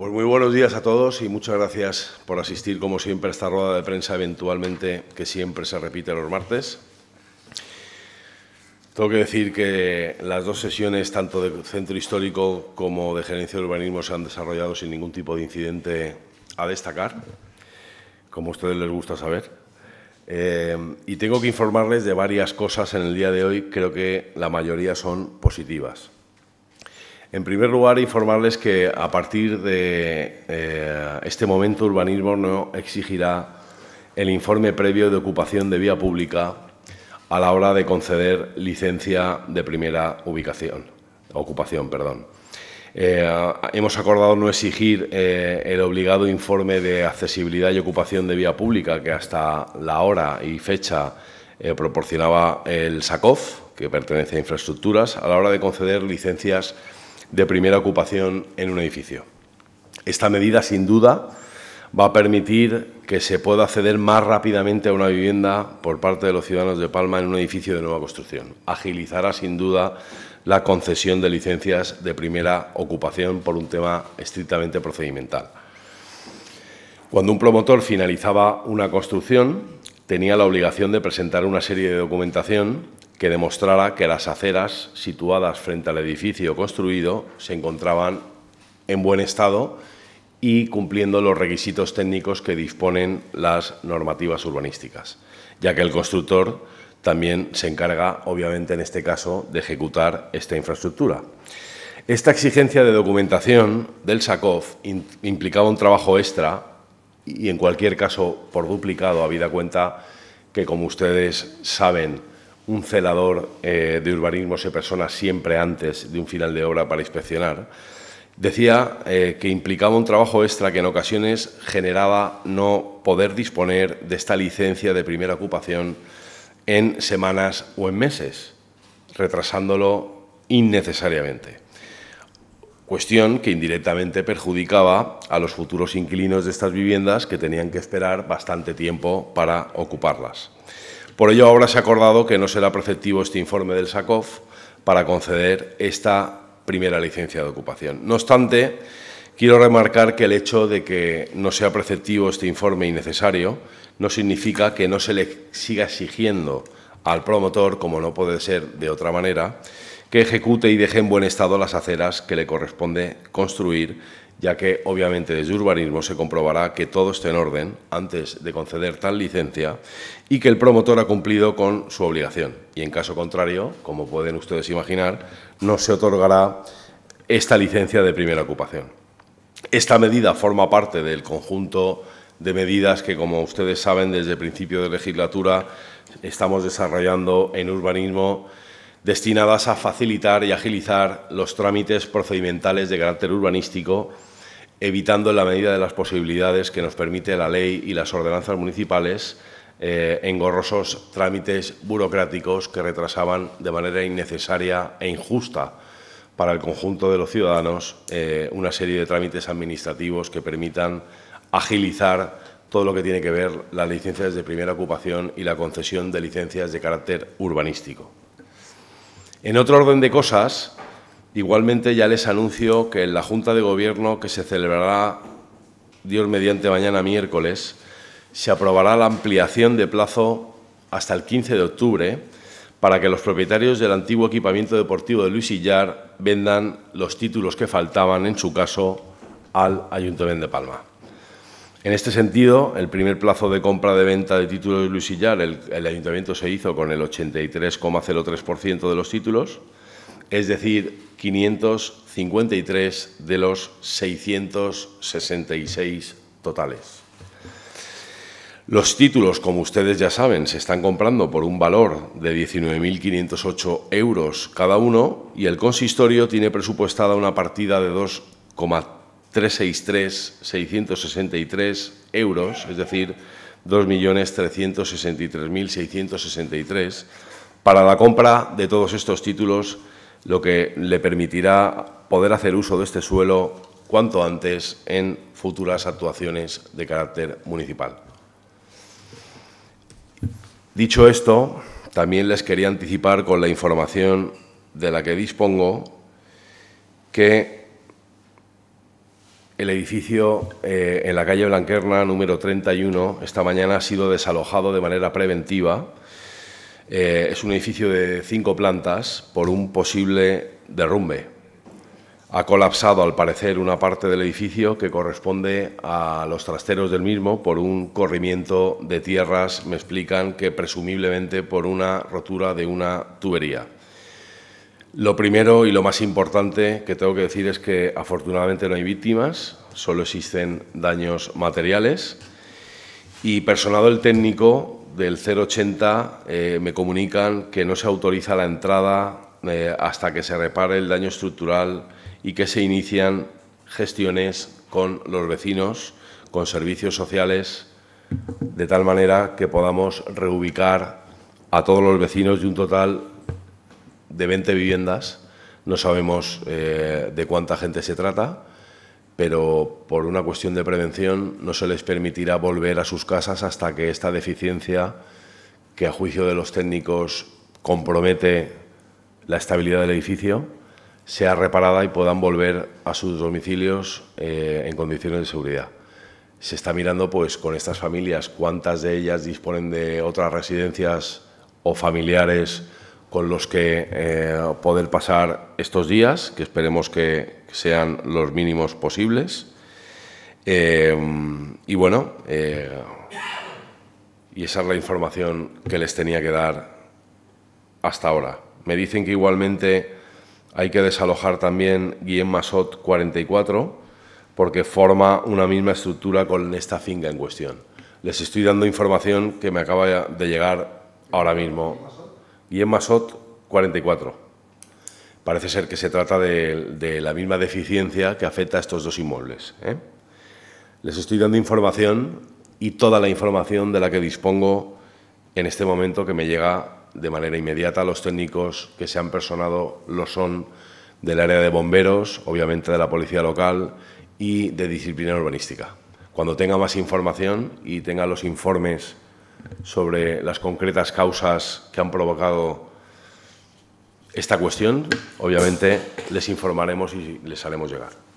Pues muy buenos días a todos y muchas gracias por asistir, como siempre, a esta rueda de prensa eventualmente que siempre se repite los martes. Tengo que decir que las dos sesiones, tanto de Centro Histórico como de Gerencia de Urbanismo, se han desarrollado sin ningún tipo de incidente a destacar, como a ustedes les gusta saber. Eh, y tengo que informarles de varias cosas en el día de hoy, creo que la mayoría son positivas. En primer lugar, informarles que a partir de eh, este momento urbanismo no exigirá el informe previo de ocupación de vía pública a la hora de conceder licencia de primera ubicación, ocupación, perdón. Eh, hemos acordado no exigir eh, el obligado informe de accesibilidad y ocupación de vía pública que hasta la hora y fecha proporcionaba el SACOF, que pertenece a infraestructuras, a la hora de conceder licencias de primera ocupación en un edificio. Esta medida, sin duda, va a permitir que se pueda acceder más rápidamente a una vivienda por parte de los ciudadanos de Palma en un edificio de nueva construcción. Agilizará, sin duda, la concesión de licencias de primera ocupación por un tema estrictamente procedimental. Cuando un promotor finalizaba una construcción, tenía la obligación de presentar una serie de documentación que demostrara que las aceras situadas frente al edificio construido se encontraban en buen estado y cumpliendo los requisitos técnicos que disponen las normativas urbanísticas, ya que el constructor también se encarga, obviamente en este caso, de ejecutar esta infraestructura. Esta exigencia de documentación del SACOF implicaba un trabajo extra y, en cualquier caso, por duplicado, habida cuenta que, como ustedes saben, un celador eh, de urbanismo se persona siempre antes de un final de obra para inspeccionar. Decía eh, que implicaba un trabajo extra que en ocasiones generaba no poder disponer de esta licencia de primera ocupación en semanas o en meses, retrasándolo innecesariamente. Cuestión que indirectamente perjudicaba a los futuros inquilinos de estas viviendas que tenían que esperar bastante tiempo para ocuparlas. Por ello, ahora se ha acordado que no será preceptivo este informe del SACOF para conceder esta primera licencia de ocupación. No obstante, quiero remarcar que el hecho de que no sea preceptivo este informe innecesario no significa que no se le siga exigiendo al promotor, como no puede ser de otra manera, que ejecute y deje en buen estado las aceras que le corresponde construir ya que obviamente desde urbanismo se comprobará que todo está en orden antes de conceder tal licencia y que el promotor ha cumplido con su obligación. Y en caso contrario, como pueden ustedes imaginar, no se otorgará esta licencia de primera ocupación. Esta medida forma parte del conjunto de medidas que, como ustedes saben, desde el principio de legislatura estamos desarrollando en urbanismo destinadas a facilitar y agilizar los trámites procedimentales de carácter urbanístico evitando en la medida de las posibilidades que nos permite la ley y las ordenanzas municipales eh, engorrosos trámites burocráticos que retrasaban de manera innecesaria e injusta para el conjunto de los ciudadanos eh, una serie de trámites administrativos que permitan agilizar todo lo que tiene que ver las licencias de primera ocupación y la concesión de licencias de carácter urbanístico. En otro orden de cosas, Igualmente ya les anuncio que en la Junta de Gobierno que se celebrará, Dios mediante, mañana miércoles, se aprobará la ampliación de plazo hasta el 15 de octubre para que los propietarios del antiguo equipamiento deportivo de Luis Illar vendan los títulos que faltaban, en su caso, al Ayuntamiento de Palma. En este sentido, el primer plazo de compra de venta de títulos de Luis Illar, el, el Ayuntamiento se hizo con el 83,03% de los títulos, es decir, 553 de los 666 totales. Los títulos, como ustedes ya saben, se están comprando por un valor de 19.508 euros cada uno y el consistorio tiene presupuestada una partida de 2,363.663 euros, es decir, 2.363.663, para la compra de todos estos títulos lo que le permitirá poder hacer uso de este suelo cuanto antes en futuras actuaciones de carácter municipal. Dicho esto, también les quería anticipar con la información de la que dispongo que el edificio eh, en la calle Blanquerna número 31 esta mañana ha sido desalojado de manera preventiva eh, es un edificio de cinco plantas por un posible derrumbe. Ha colapsado, al parecer, una parte del edificio que corresponde a los trasteros del mismo por un corrimiento de tierras, me explican que presumiblemente por una rotura de una tubería. Lo primero y lo más importante que tengo que decir es que afortunadamente no hay víctimas, solo existen daños materiales. Y personado el técnico del 080 eh, me comunican que no se autoriza la entrada eh, hasta que se repare el daño estructural y que se inician gestiones con los vecinos, con servicios sociales, de tal manera que podamos reubicar a todos los vecinos de un total de 20 viviendas. No sabemos eh, de cuánta gente se trata pero por una cuestión de prevención no se les permitirá volver a sus casas hasta que esta deficiencia, que a juicio de los técnicos compromete la estabilidad del edificio, sea reparada y puedan volver a sus domicilios eh, en condiciones de seguridad. Se está mirando pues con estas familias cuántas de ellas disponen de otras residencias o familiares con los que eh, poder pasar estos días, que esperemos que sean los mínimos posibles. Eh, y bueno, eh, y esa es la información que les tenía que dar hasta ahora. Me dicen que igualmente hay que desalojar también Guillem Masot 44 porque forma una misma estructura con esta finca en cuestión. Les estoy dando información que me acaba de llegar ahora mismo y en Masot 44. Parece ser que se trata de, la misma deficiencia que afecta a estos dos inmuebles. ¿eh? Les estoy dando información y toda la información de la que dispongo en este momento que me llega de manera inmediata. a Los técnicos que se han personado lo son del área de bomberos, obviamente de la policía local y de disciplina urbanística. Cuando tenga más información y tenga los informes sobre las concretas causas que han provocado esta cuestión, obviamente les informaremos y les haremos llegar.